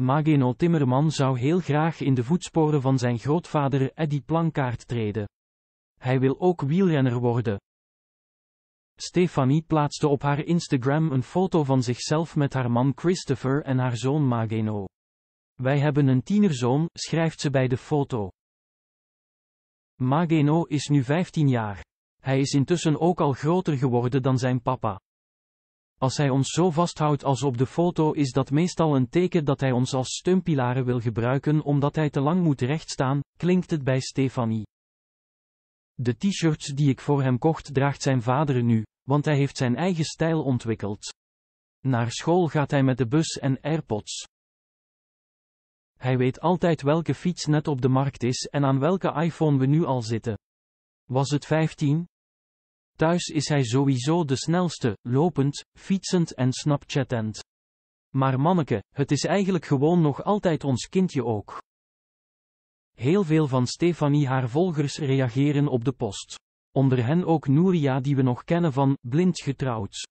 Mageno Timmerman zou heel graag in de voetsporen van zijn grootvader Eddie Plankaart treden. Hij wil ook wielrenner worden. Stefanie plaatste op haar Instagram een foto van zichzelf met haar man Christopher en haar zoon Mageno. Wij hebben een tienerzoon, schrijft ze bij de foto. Mageno is nu 15 jaar. Hij is intussen ook al groter geworden dan zijn papa. Als hij ons zo vasthoudt als op de foto is dat meestal een teken dat hij ons als steunpilaren wil gebruiken omdat hij te lang moet rechtstaan, klinkt het bij Stefanie. De t-shirts die ik voor hem kocht draagt zijn vader nu, want hij heeft zijn eigen stijl ontwikkeld. Naar school gaat hij met de bus en AirPods. Hij weet altijd welke fiets net op de markt is en aan welke iPhone we nu al zitten. Was het 15, Thuis is hij sowieso de snelste, lopend, fietsend en snapchattend. Maar manneke, het is eigenlijk gewoon nog altijd ons kindje ook. Heel veel van Stefanie haar volgers reageren op de post. Onder hen ook Nouria die we nog kennen van Blind getrouwd.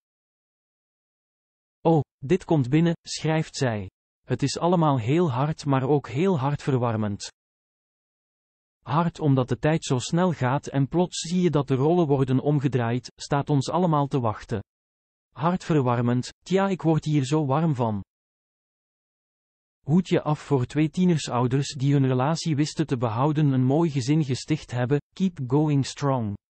Oh, dit komt binnen, schrijft zij. Het is allemaal heel hard maar ook heel hartverwarmend hard omdat de tijd zo snel gaat en plots zie je dat de rollen worden omgedraaid, staat ons allemaal te wachten. Hartverwarmend, tja ik word hier zo warm van. Hoed je af voor twee tienersouders die hun relatie wisten te behouden een mooi gezin gesticht hebben, keep going strong.